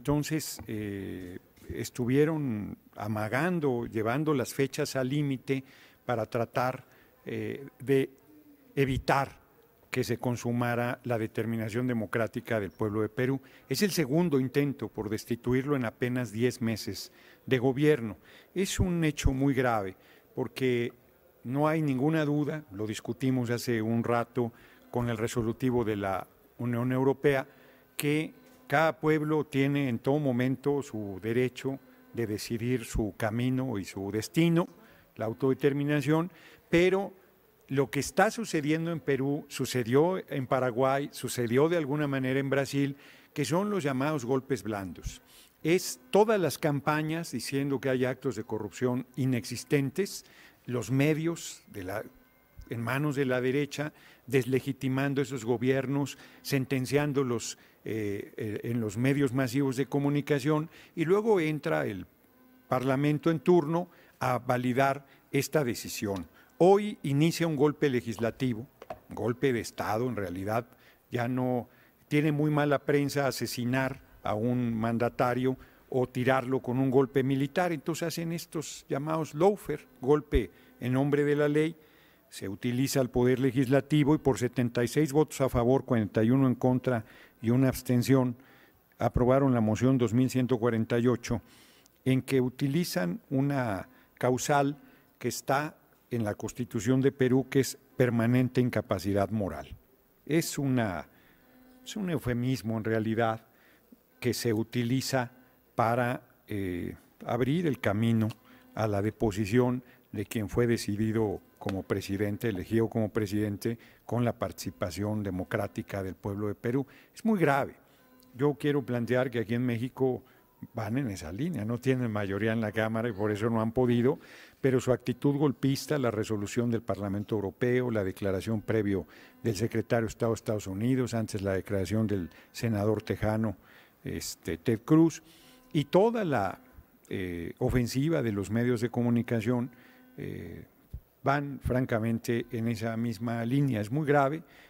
Entonces, eh, estuvieron amagando, llevando las fechas al límite para tratar eh, de evitar que se consumara la determinación democrática del pueblo de Perú. Es el segundo intento por destituirlo en apenas 10 meses de gobierno. Es un hecho muy grave porque no hay ninguna duda, lo discutimos hace un rato con el resolutivo de la Unión Europea, que cada pueblo tiene en todo momento su derecho de decidir su camino y su destino, la autodeterminación, pero lo que está sucediendo en Perú sucedió en Paraguay, sucedió de alguna manera en Brasil, que son los llamados golpes blandos. Es todas las campañas diciendo que hay actos de corrupción inexistentes, los medios de la en manos de la derecha, deslegitimando esos gobiernos, sentenciándolos eh, eh, en los medios masivos de comunicación y luego entra el Parlamento en turno a validar esta decisión. Hoy inicia un golpe legislativo, golpe de Estado en realidad, ya no tiene muy mala prensa asesinar a un mandatario o tirarlo con un golpe militar. Entonces hacen estos llamados lawfare, golpe en nombre de la ley, se utiliza el poder legislativo y por 76 votos a favor, 41 en contra y una abstención, aprobaron la moción 2148, en que utilizan una causal que está en la Constitución de Perú, que es permanente incapacidad moral. Es, una, es un eufemismo en realidad que se utiliza para eh, abrir el camino a la deposición de quien fue decidido como presidente, elegido como presidente, con la participación democrática del pueblo de Perú. Es muy grave. Yo quiero plantear que aquí en México van en esa línea, no tienen mayoría en la Cámara y por eso no han podido, pero su actitud golpista, la resolución del Parlamento Europeo, la declaración previo del secretario de Estado de Estados Unidos, antes la declaración del senador tejano este, Ted Cruz, y toda la eh, ofensiva de los medios de comunicación eh, van francamente en esa misma línea. Es muy grave